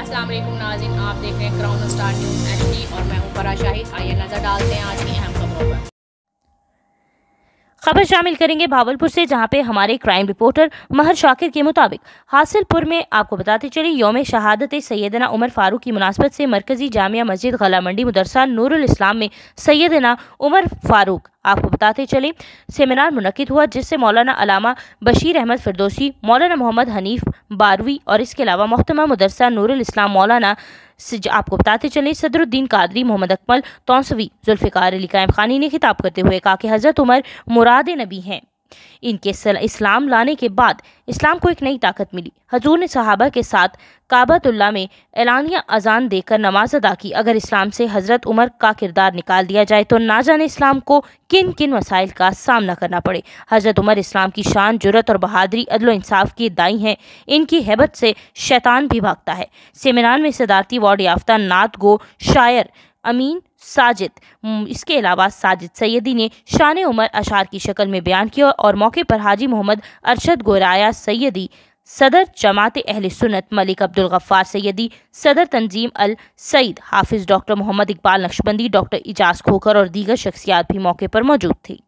अस्सलाम वालेकुम नाजिन आप देख रहे हैं क्राउन स्टार न्यूज़ एचडी और मैं हूं फरा शाहिद आइए नज़र डालते हैं आज की अहम खबरों पर खबर शामिल करेंगे भावलपुर से जहां पे हमारे क्राइम रिपोर्टर महर शाकिर के मुताबिक हासिलपुर में आपको बताते चले योम शहादत सैदना उमर फारूक की मुनासबत से मरकज़ी जामिया मस्जिद गला मंडी मदरसा नूरुल इस्लाम में सैदना उमर फारूक आपको बताते चले सेमिनार मुनद हुआ जिससे मौलाना अलामा बशीर अहमद फिरदोसी मौलाना मोहम्मद हनीफ बारवी और इसके अलावा मोहतमा मदरसा नूरुल इस्लाम मौलाना आपको बताते चले सदरुद्दीन कादरी मोहम्मद अकमल तोसवी जुल्फ़िकार अली कायम खानी ने खिताब करते हुए कहा कि हज़रत उमर मुराद नबी हैं इनके इस्लाम लाने के बाद इस्लाम को एक नई ताकत मिली हजूर ने सहाबा के साथ काबतुल्ला में एलानिया अजान देकर नमाज अदा की अगर इस्लाम से हज़रत उमर का किरदार निकाल दिया जाए तो ना जाने इस्लाम को किन किन मसाइल का सामना करना पड़े हज़रत उमर इस्लाम की शान जुरत और बहादरी अदल इंसाफ की दाई हैं इनकी हैबत से शैतान भी भागता है सेमिनार में सदारती वार्ड याफ्ता नात गो शायर अमीन साजिद इसके अलावा साजिद सैदी ने शान उमर अशार की शक्ल में बयान किया और मौके पर हाजी मोहम्मद अरशद गोराया सैदी सदर जमात अहल सुनत मलिक अब्दुल गफ्फार सैदी सदर तंजीम अल सईद हाफिज़ डॉक्टर मोहम्मद इकबाल नक्शबंदी डॉक्टर इजाज खोकर और दीगर शख्सियात भी मौके पर मौजूद थी